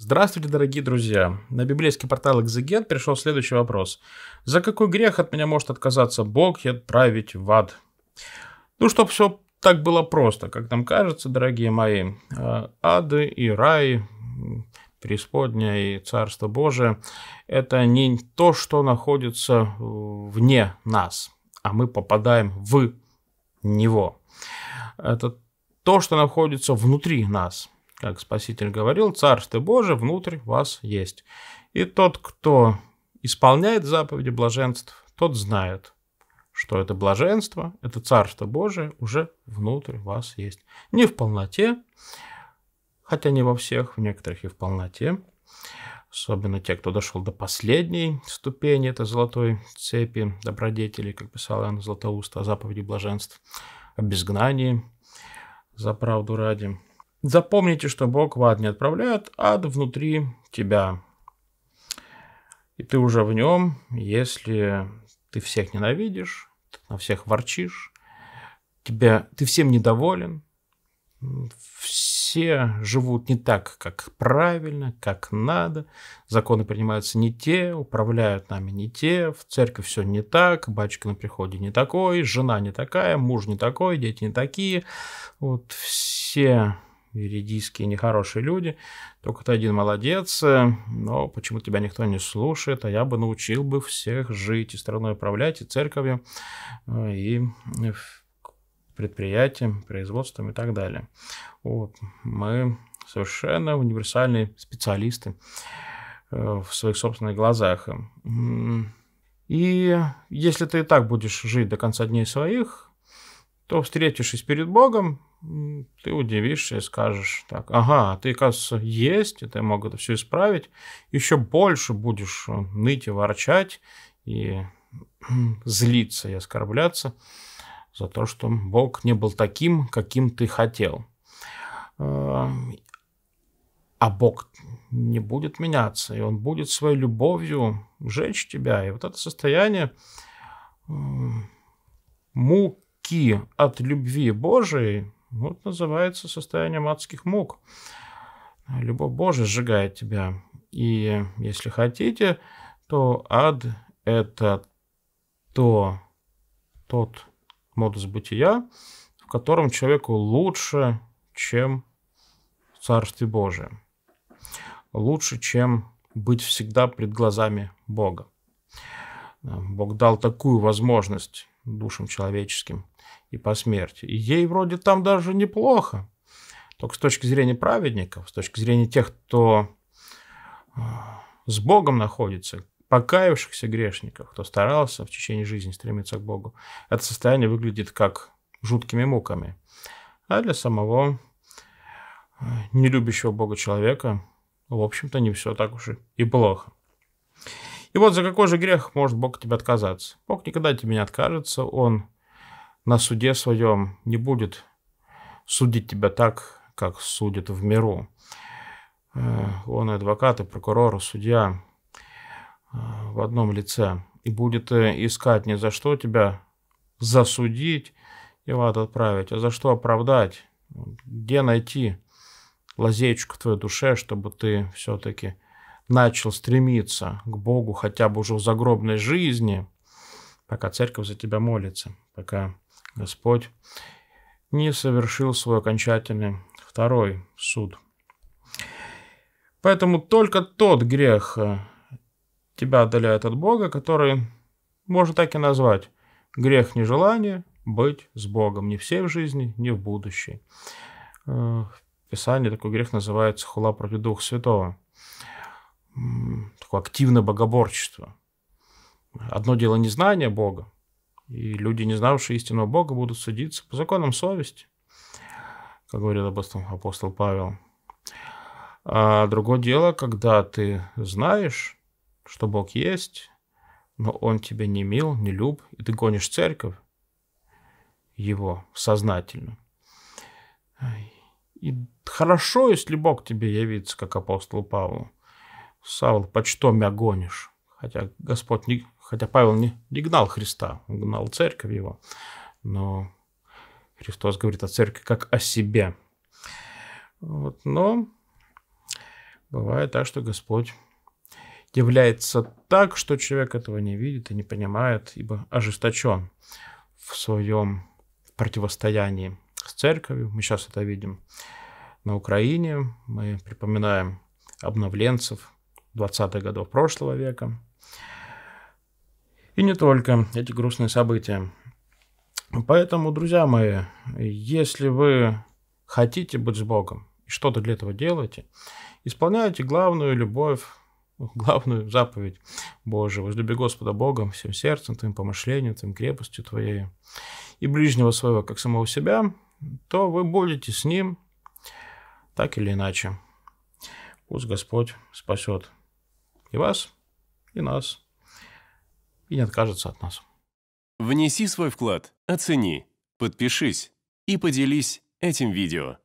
Здравствуйте, дорогие друзья! На библейский портал Экзегет пришел следующий вопрос. За какой грех от меня может отказаться Бог и отправить в ад? Ну, чтобы все так было просто, как нам кажется, дорогие мои. Э, ады и рай, преисподня и Царство Божие – это не то, что находится вне нас, а мы попадаем в него. Это то, что находится внутри нас – как Спаситель говорил, Царство Божие внутрь вас есть. И тот, кто исполняет заповеди блаженств, тот знает, что это блаженство, это Царство Божие уже внутрь вас есть. Не в полноте, хотя не во всех, в некоторых и в полноте. Особенно те, кто дошел до последней ступени, это золотой цепи добродетелей, как писал Иоанн Златоуст о заповеди блаженств, об изгнании за правду ради. Запомните, что Бог в ад не отправляет, ад внутри тебя. И ты уже в нем, если ты всех ненавидишь, на всех ворчишь, тебя, ты всем недоволен, все живут не так, как правильно, как надо, законы принимаются не те, управляют нами не те, в церкви все не так, батюшка на приходе не такой, жена не такая, муж не такой, дети не такие. Вот все юридические нехорошие люди. Только ты один молодец, э, но почему тебя никто не слушает, а я бы научил бы всех жить и страной управлять, и церковью, э, и предприятием, производством и так далее. Вот. Мы совершенно универсальные специалисты э, в своих собственных глазах. И если ты и так будешь жить до конца дней своих, то, встретившись перед Богом, ты удивишься и скажешь так, ага, а ты, кажется, есть, и ты мог это все исправить, еще больше будешь э, ныть и ворчать, и злиться и оскорбляться за то, что Бог не был таким, каким ты хотел. А, а Бог не будет меняться, и Он будет своей любовью жечь тебя. И вот это состояние муки, далеки от любви Божией, вот называется состоянием адских мук. Любовь Божия сжигает тебя. И если хотите, то ад – это то, тот модус бытия, в котором человеку лучше, чем в Царстве Божие. Лучше, чем быть всегда пред глазами Бога. Бог дал такую возможность душам человеческим – и по смерти. И ей вроде там даже неплохо. Только с точки зрения праведников, с точки зрения тех, кто а, с Богом находится, покаявшихся грешников, кто старался в течение жизни стремиться к Богу, это состояние выглядит как жуткими муками. А для самого а, нелюбящего Бога человека, в общем-то, не все так уж и плохо. И вот за какой же грех может Бог от тебя отказаться? Бог никогда от тебя не откажется, Он на суде своем не будет судить тебя так, как судят в миру. Э, он и адвокат, и прокурор, и судья э, в одном лице. И будет э, искать не за что тебя засудить и в ад отправить, а за что оправдать, где найти лазейку в твоей душе, чтобы ты все-таки начал стремиться к Богу хотя бы уже в загробной жизни, пока церковь за тебя молится, пока Господь не совершил свой окончательный второй суд. Поэтому только тот грех э, тебя отдаляет от Бога, который можно так и назвать грех нежелания быть с Богом ни в всей жизни, ни в будущей. Э, в Писании такой грех называется хула против Духа Святого. Такое активное богоборчество. Одно дело незнание Бога, и люди, не знавшие истинного Бога, будут судиться по законам совести, как говорил этом апостол Павел. А другое дело, когда ты знаешь, что Бог есть, но Он тебе не мил, не люб, и ты гонишь церковь Его сознательно. И хорошо, если Бог тебе явится, как апостол Павлу. Савл, почто мя гонишь? Хотя Господь не, Хотя Павел не, не гнал Христа, он гнал церковь его. Но Христос говорит о церкви как о себе. Вот, но бывает так, что Господь является так, что человек этого не видит и не понимает, ибо ожесточен в своем противостоянии с церковью. Мы сейчас это видим на Украине. Мы припоминаем обновленцев 20-х годов прошлого века. И не только эти грустные события. Поэтому, друзья мои, если вы хотите быть с Богом и что-то для этого делаете, исполняйте главную любовь, главную заповедь Божию. Возлюби Господа Бога всем сердцем, твоим помышлением, твоим крепостью твоей и ближнего своего, как самого себя, то вы будете с Ним так или иначе. Пусть Господь спасет и вас, и нас и не откажется от нас. Внеси свой вклад, оцени, подпишись и поделись этим видео.